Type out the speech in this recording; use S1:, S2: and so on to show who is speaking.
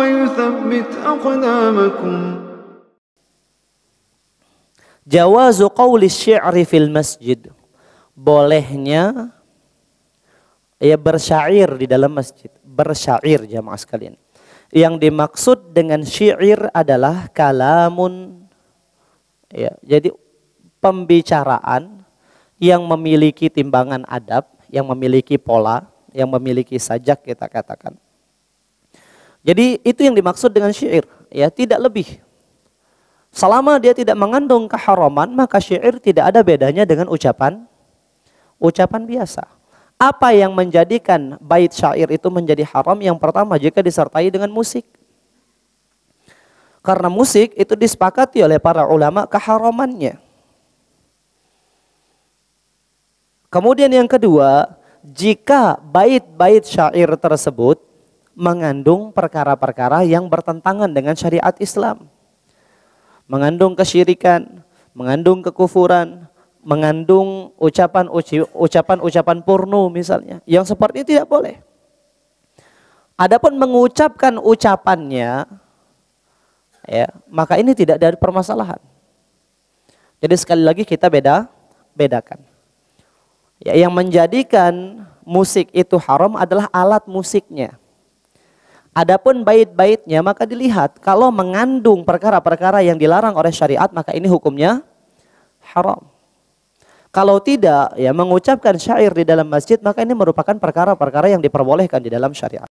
S1: ويثبت أقدامكم جواز قول الشعر bolehnya ya bersyair di dalam masjid bersyair jamaah sekalian yang dimaksud dengan syair adalah kalamun ya jadi pembicaraan yang memiliki timbangan adab yang memiliki pola yang memiliki sajak kita katakan jadi itu yang dimaksud dengan syair, ya tidak lebih. Selama dia tidak mengandung keharaman, maka syair tidak ada bedanya dengan ucapan ucapan biasa. Apa yang menjadikan bait syair itu menjadi haram? Yang pertama jika disertai dengan musik. Karena musik itu disepakati oleh para ulama keharamannya. Kemudian yang kedua, jika bait-bait syair tersebut mengandung perkara-perkara yang bertentangan dengan syariat Islam. Mengandung kesyirikan, mengandung kekufuran, mengandung ucapan-ucapan ucapan porno misalnya. Yang seperti itu tidak boleh. Adapun mengucapkan ucapannya, ya, maka ini tidak dari permasalahan. Jadi sekali lagi kita beda bedakan. Ya, yang menjadikan musik itu haram adalah alat musiknya. Adapun bait-baitnya maka dilihat kalau mengandung perkara-perkara yang dilarang oleh syariat maka ini hukumnya haram. Kalau tidak ya mengucapkan syair di dalam masjid maka ini merupakan perkara-perkara yang diperbolehkan di dalam syariat.